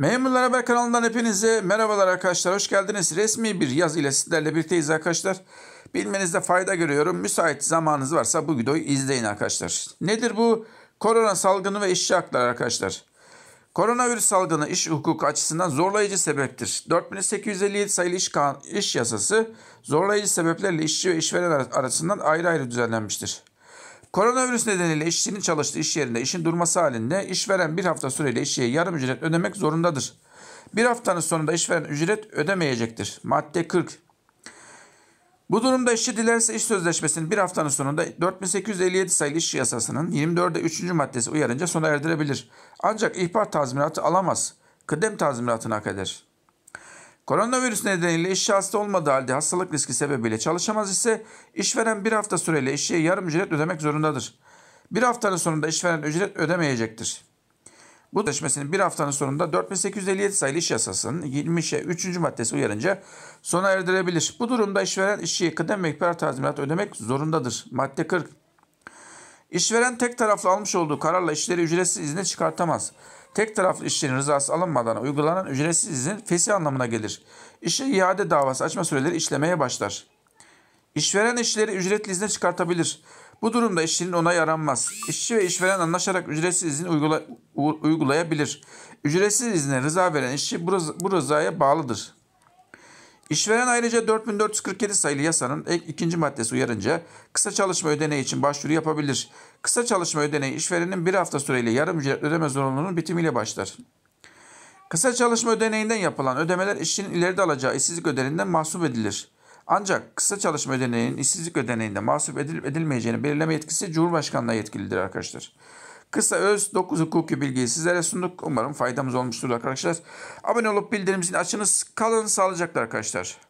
Memurlar Haber kanalından hepinize merhabalar arkadaşlar. Hoş geldiniz. Resmi bir yaz ile sizlerle birlikteyiz arkadaşlar. Bilmenizde fayda görüyorum. Müsait zamanınız varsa bu videoyu izleyin arkadaşlar. Nedir bu? Korona salgını ve işçi hakları arkadaşlar. Koronavirüs salgını iş hukuku açısından zorlayıcı sebeptir. 4857 sayılı iş, kan, iş yasası zorlayıcı sebeplerle işçi ve işveren arasından ayrı ayrı düzenlenmiştir. Koronavirüs nedeniyle işçinin çalıştığı iş yerinde işin durması halinde işveren bir hafta süreyle işçiye yarım ücret ödemek zorundadır. Bir haftanın sonunda işveren ücret ödemeyecektir. Madde 40. Bu durumda işçi dilerse iş sözleşmesinin bir haftanın sonunda 4857 sayılı iş yasasının 24'de 3. maddesi uyarınca sona erdirebilir. Ancak ihbar tazminatı alamaz. Kıdem tazminatına hak eder. Koronavirüs nedeniyle iş hasta olmadığı halde hastalık riski sebebiyle çalışamaz ise işveren bir hafta süreyle işçiye yarım ücret ödemek zorundadır. Bir haftanın sonunda işveren ücret ödemeyecektir. Bu sözleşmesinin bir haftanın sonunda 4857 sayılı iş yasasının 23'e 3. maddesi uyarınca sona erdirebilir. Bu durumda işveren işçiye kıdem ve miktar tazminatı ödemek zorundadır. Madde 40. İşveren tek taraflı almış olduğu kararla işleri ücretsiz izne çıkartamaz tek taraflı işçinin rızası alınmadan uygulanan ücretsiz izin fesih anlamına gelir. İşe iade davası açma süreleri işlemeye başlar. İşveren işçileri ücretli izne çıkartabilir. Bu durumda işçinin onayı aranmaz. İşçi ve işveren anlaşarak ücretsiz izin uygula, uygulayabilir. Ücretsiz izne rıza veren işçi bu, rız bu rızaya bağlıdır. İşveren ayrıca 4447 sayılı yasanın ikinci maddesi uyarınca kısa çalışma ödeneği için başvuru yapabilir. Kısa çalışma ödeneği işverenin bir hafta süreyle yarım ücret ödeme zorunluluğunun bitimiyle başlar. Kısa çalışma ödeneğinden yapılan ödemeler işçinin ileride alacağı işsizlik ödeneğinden mahsup edilir. Ancak kısa çalışma ödeneğinin işsizlik ödeneğinde mahsup edilip edilmeyeceğini belirleme yetkisi Cumhurbaşkanlığı yetkilidir arkadaşlar. Kısa öz 9 hukuki bilgiyi sizlere sunduk. Umarım faydamız olmuştur arkadaşlar. Abone olup bildirim açınız. Kalın sağlıcakla arkadaşlar.